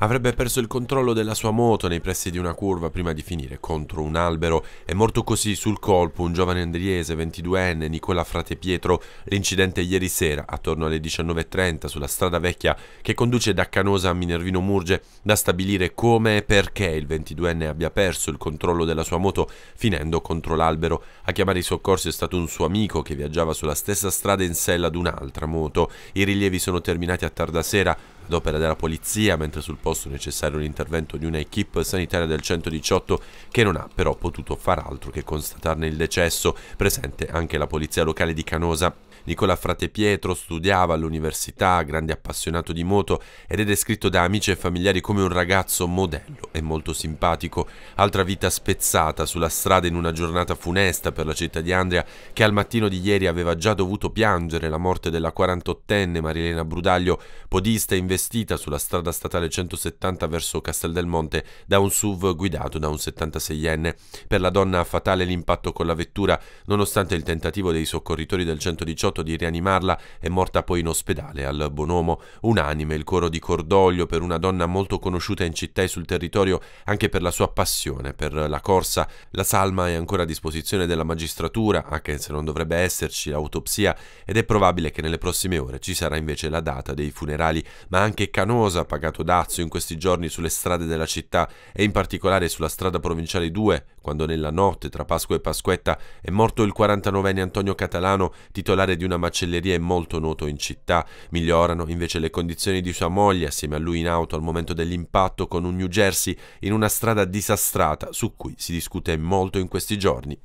Avrebbe perso il controllo della sua moto nei pressi di una curva prima di finire contro un albero. È morto così sul colpo un giovane andriese 22enne Nicola Frate Pietro. L'incidente ieri sera, attorno alle 19.30, sulla strada vecchia che conduce da Canosa a Minervino Murge, da stabilire come e perché il 22enne abbia perso il controllo della sua moto finendo contro l'albero. A chiamare i soccorsi è stato un suo amico che viaggiava sulla stessa strada in sella ad un'altra moto. I rilievi sono terminati a tarda sera ad opera della polizia, mentre sul posto è necessario l'intervento di una equip sanitaria del 118 che non ha però potuto far altro che constatarne il decesso, presente anche la polizia locale di Canosa. Nicola Frate Pietro studiava all'università, grande appassionato di moto ed è descritto da amici e familiari come un ragazzo modello e molto simpatico, altra vita spezzata sulla strada in una giornata funesta per la città di Andria che al mattino di ieri aveva già dovuto piangere la morte della 48enne Marilena Brudaglio, podista investita sulla strada statale 170 verso Castel del Monte da un SUV guidato da un 76enne. Per la donna fatale l'impatto con la vettura, nonostante il tentativo dei soccorritori del 118 di rianimarla, è morta poi in ospedale al Bonomo. Unanime il coro di cordoglio per una donna molto conosciuta in città e sul territorio Gregorio anche per la sua passione per la corsa. La salma è ancora a disposizione della magistratura, anche se non dovrebbe esserci l'autopsia, ed è probabile che nelle prossime ore ci sarà invece la data dei funerali, ma anche Canosa ha pagato dazio in questi giorni sulle strade della città e in particolare sulla strada provinciale 2, quando nella notte tra Pasqua e Pasquetta è morto il 49enne Antonio Catalano, titolare di una macelleria e molto noto in città. Migliorano invece le condizioni di sua moglie, assieme a lui in auto al momento dell'impatto con un New Jersey in una strada disastrata su cui si discute molto in questi giorni.